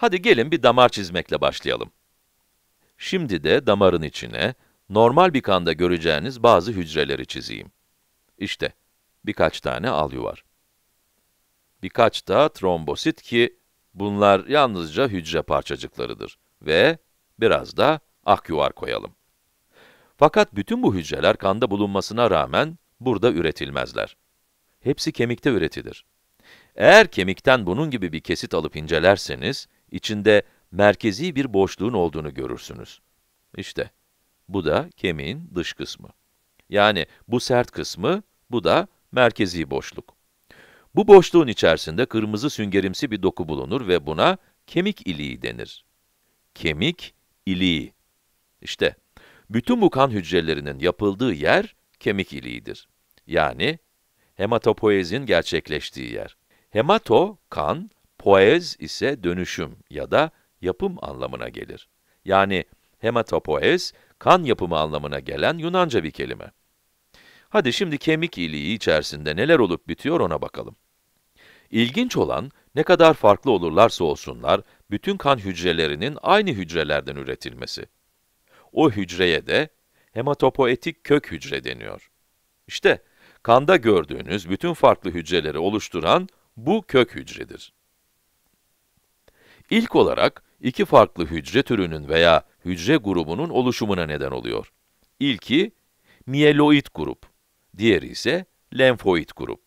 Hadi gelin bir damar çizmekle başlayalım. Şimdi de damarın içine, normal bir kanda göreceğiniz bazı hücreleri çizeyim. İşte, birkaç tane al var. Birkaç da trombosit ki, bunlar yalnızca hücre parçacıklarıdır ve biraz da akyuvar koyalım. Fakat bütün bu hücreler kanda bulunmasına rağmen burada üretilmezler. Hepsi kemikte üretilir. Eğer kemikten bunun gibi bir kesit alıp incelerseniz, içinde merkezi bir boşluğun olduğunu görürsünüz. İşte, bu da kemiğin dış kısmı. Yani bu sert kısmı, bu da merkezi boşluk. Bu boşluğun içerisinde kırmızı süngerimsi bir doku bulunur ve buna kemik iliği denir. Kemik iliği. İşte, bütün bu kan hücrelerinin yapıldığı yer kemik iliğidir. Yani, hematopoezin gerçekleştiği yer. Hemato, kan, Poez ise dönüşüm ya da yapım anlamına gelir. Yani hematopoez, kan yapımı anlamına gelen Yunanca bir kelime. Hadi şimdi kemik iliği içerisinde neler olup bitiyor ona bakalım. İlginç olan, ne kadar farklı olurlarsa olsunlar, bütün kan hücrelerinin aynı hücrelerden üretilmesi. O hücreye de hematopoetik kök hücre deniyor. İşte, kanda gördüğünüz bütün farklı hücreleri oluşturan bu kök hücredir. İlk olarak, iki farklı hücre türünün veya hücre grubunun oluşumuna neden oluyor. İlki, mieloid grup, diğeri ise lenfoid grup.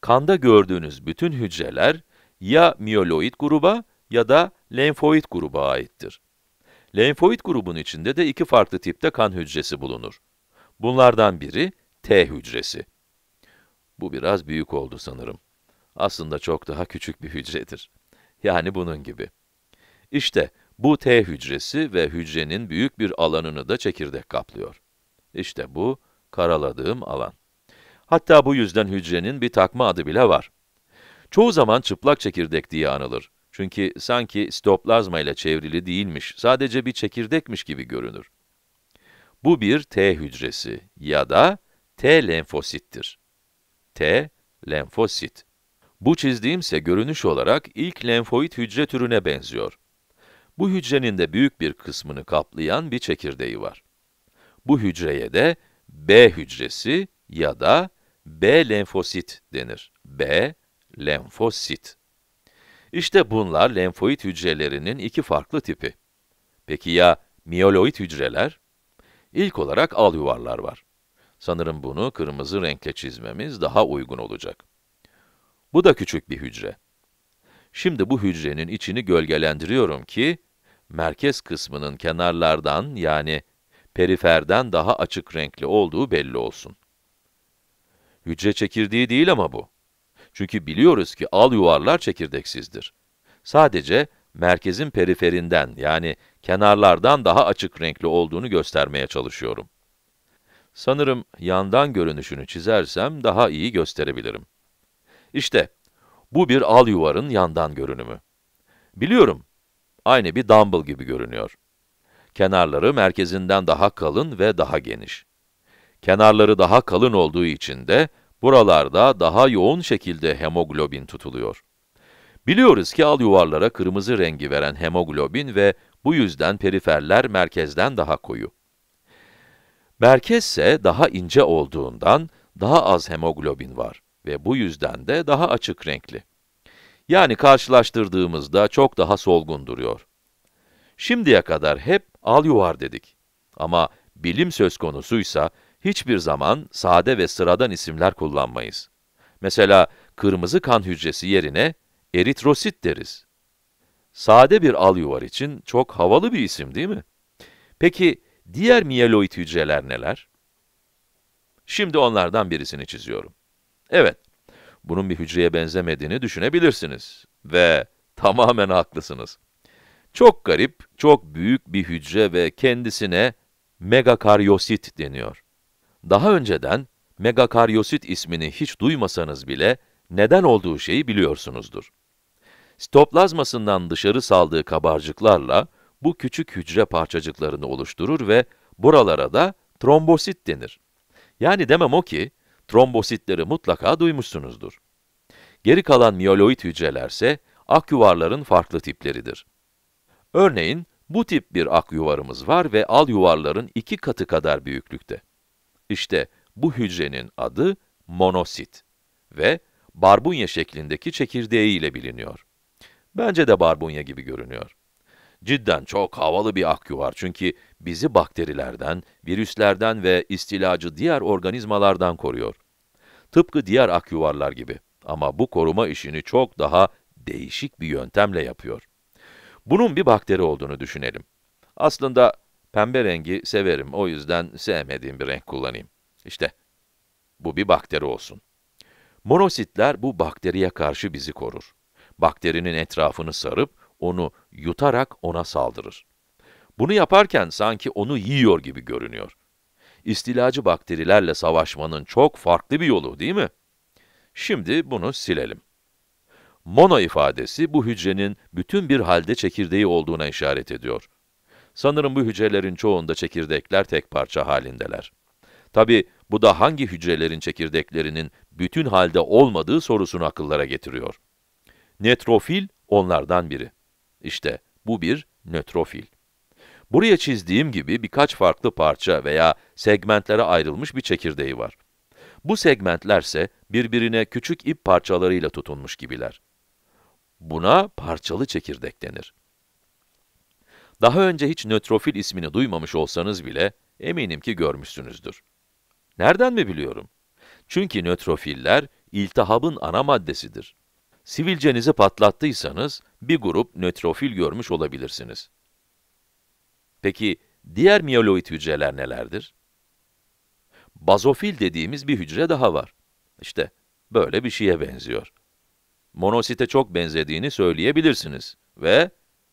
Kanda gördüğünüz bütün hücreler, ya miyeloid gruba ya da lenfoid gruba aittir. Lenfoid grubun içinde de iki farklı tipte kan hücresi bulunur. Bunlardan biri T hücresi. Bu biraz büyük oldu sanırım. Aslında çok daha küçük bir hücredir. Yani bunun gibi. İşte bu T hücresi ve hücrenin büyük bir alanını da çekirdek kaplıyor. İşte bu karaladığım alan. Hatta bu yüzden hücrenin bir takma adı bile var. Çoğu zaman çıplak çekirdek diye anılır. Çünkü sanki sitoplazma ile çevrili değilmiş, sadece bir çekirdekmiş gibi görünür. Bu bir T hücresi ya da T lenfosittir. T lenfosit. Bu çizdiğimse görünüş olarak ilk lenfoid hücre türüne benziyor. Bu hücrenin de büyük bir kısmını kaplayan bir çekirdeği var. Bu hücreye de B hücresi ya da B lenfosit denir. B lenfosit. İşte bunlar lenfoid hücrelerinin iki farklı tipi. Peki ya miyeloid hücreler? İlk olarak al yuvarlar var. Sanırım bunu kırmızı renkle çizmemiz daha uygun olacak. Bu da küçük bir hücre. Şimdi bu hücrenin içini gölgelendiriyorum ki, merkez kısmının kenarlardan yani periferden daha açık renkli olduğu belli olsun. Hücre çekirdeği değil ama bu. Çünkü biliyoruz ki al yuvarlar çekirdeksizdir. Sadece merkezin periferinden yani kenarlardan daha açık renkli olduğunu göstermeye çalışıyorum. Sanırım yandan görünüşünü çizersem daha iyi gösterebilirim. İşte, bu bir al yuvarın yandan görünümü. Biliyorum, aynı bir dumbbell gibi görünüyor. Kenarları merkezinden daha kalın ve daha geniş. Kenarları daha kalın olduğu için de buralarda daha yoğun şekilde hemoglobin tutuluyor. Biliyoruz ki al yuvarlara kırmızı rengi veren hemoglobin ve bu yüzden periferler merkezden daha koyu. Merkezse daha ince olduğundan daha az hemoglobin var ve bu yüzden de daha açık renkli. Yani karşılaştırdığımızda çok daha solgun duruyor. Şimdiye kadar hep al yuvar dedik. Ama bilim söz konusuysa hiçbir zaman sade ve sıradan isimler kullanmayız. Mesela kırmızı kan hücresi yerine eritrosit deriz. Sade bir al yuvar için çok havalı bir isim değil mi? Peki diğer miyeloid hücreler neler? Şimdi onlardan birisini çiziyorum. Evet, bunun bir hücreye benzemediğini düşünebilirsiniz. Ve tamamen haklısınız. Çok garip, çok büyük bir hücre ve kendisine megakaryosit deniyor. Daha önceden megakaryosit ismini hiç duymasanız bile neden olduğu şeyi biliyorsunuzdur. Sitoplazmasından dışarı saldığı kabarcıklarla bu küçük hücre parçacıklarını oluşturur ve buralara da trombosit denir. Yani demem o ki, trombositleri mutlaka duymuşsunuzdur. Geri kalan miyoloid hücrelerse ak yuvarların farklı tipleridir. Örneğin bu tip bir ak yuvarımız var ve al yuvarların iki katı kadar büyüklükte. İşte bu hücrenin adı monosit ve barbunya şeklindeki çekirdeği ile biliniyor. Bence de barbunya gibi görünüyor. Cidden çok havalı bir ak yuvar çünkü bizi bakterilerden, virüslerden ve istilacı diğer organizmalardan koruyor. Tıpkı diğer ak yuvarlar gibi. Ama bu koruma işini çok daha değişik bir yöntemle yapıyor. Bunun bir bakteri olduğunu düşünelim. Aslında pembe rengi severim, o yüzden sevmediğim bir renk kullanayım. İşte, bu bir bakteri olsun. Monositler bu bakteriye karşı bizi korur. Bakterinin etrafını sarıp, onu yutarak ona saldırır. Bunu yaparken sanki onu yiyor gibi görünüyor istilacı bakterilerle savaşmanın çok farklı bir yolu değil mi? Şimdi bunu silelim. Mono ifadesi bu hücrenin bütün bir halde çekirdeği olduğuna işaret ediyor. Sanırım bu hücrelerin çoğunda çekirdekler tek parça halindeler. Tabi bu da hangi hücrelerin çekirdeklerinin bütün halde olmadığı sorusunu akıllara getiriyor. Nötrofil onlardan biri. İşte bu bir nötrofil. Buraya çizdiğim gibi birkaç farklı parça veya segmentlere ayrılmış bir çekirdeği var. Bu segmentlerse birbirine küçük ip parçalarıyla tutunmuş gibiler. Buna parçalı çekirdek denir. Daha önce hiç nötrofil ismini duymamış olsanız bile eminim ki görmüşsünüzdür. Nereden mi biliyorum? Çünkü nötrofiller iltihabın ana maddesidir. Sivilcenizi patlattıysanız bir grup nötrofil görmüş olabilirsiniz. Peki diğer miyeloid hücreler nelerdir? Bazofil dediğimiz bir hücre daha var. İşte böyle bir şeye benziyor. Monosite çok benzediğini söyleyebilirsiniz ve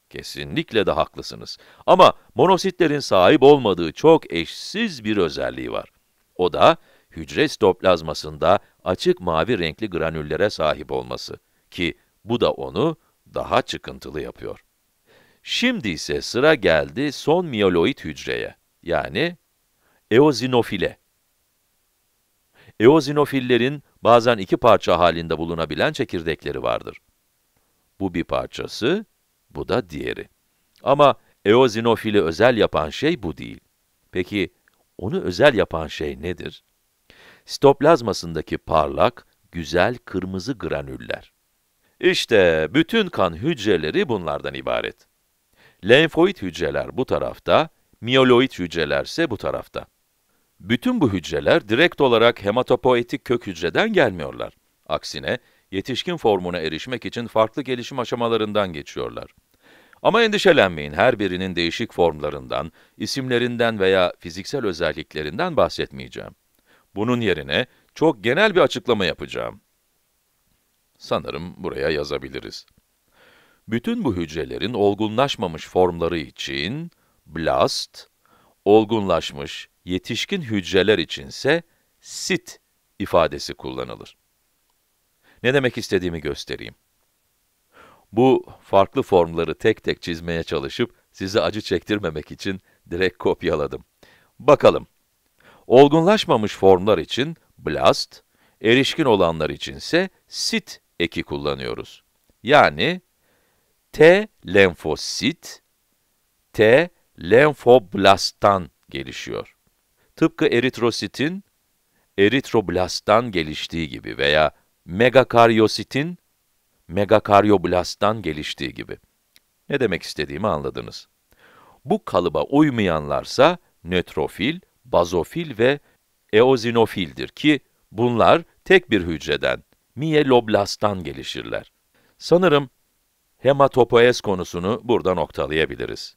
kesinlikle de haklısınız. Ama monositlerin sahip olmadığı çok eşsiz bir özelliği var. O da hücre sitoplazmasında açık mavi renkli granüllere sahip olması ki bu da onu daha çıkıntılı yapıyor. Şimdi ise sıra geldi son miyoloid hücreye, yani eozinofile. Eozinofillerin bazen iki parça halinde bulunabilen çekirdekleri vardır. Bu bir parçası, bu da diğeri. Ama eozinofili özel yapan şey bu değil. Peki, onu özel yapan şey nedir? Sitoplazmasındaki parlak, güzel kırmızı granüller. İşte bütün kan hücreleri bunlardan ibaret. Lenfoid hücreler bu tarafta, miyeloid hücreler ise bu tarafta. Bütün bu hücreler direkt olarak hematopoetik kök hücreden gelmiyorlar. Aksine, yetişkin formuna erişmek için farklı gelişim aşamalarından geçiyorlar. Ama endişelenmeyin, her birinin değişik formlarından, isimlerinden veya fiziksel özelliklerinden bahsetmeyeceğim. Bunun yerine çok genel bir açıklama yapacağım. Sanırım buraya yazabiliriz. Bütün bu hücrelerin olgunlaşmamış formları için blast, olgunlaşmış yetişkin hücreler içinse sit ifadesi kullanılır. Ne demek istediğimi göstereyim. Bu farklı formları tek tek çizmeye çalışıp sizi acı çektirmemek için direkt kopyaladım. Bakalım. Olgunlaşmamış formlar için blast, erişkin olanlar içinse sit eki kullanıyoruz. Yani T lenfosit, T lenfoblasttan gelişiyor. Tıpkı eritrositin, eritroblasttan geliştiği gibi veya megakaryositin, megakaryoblastan geliştiği gibi. Ne demek istediğimi anladınız. Bu kalıba uymayanlarsa nötrofil, bazofil ve eozinofildir ki bunlar tek bir hücreden, miyeloblasttan gelişirler. Sanırım hematopoez konusunu burada noktalayabiliriz.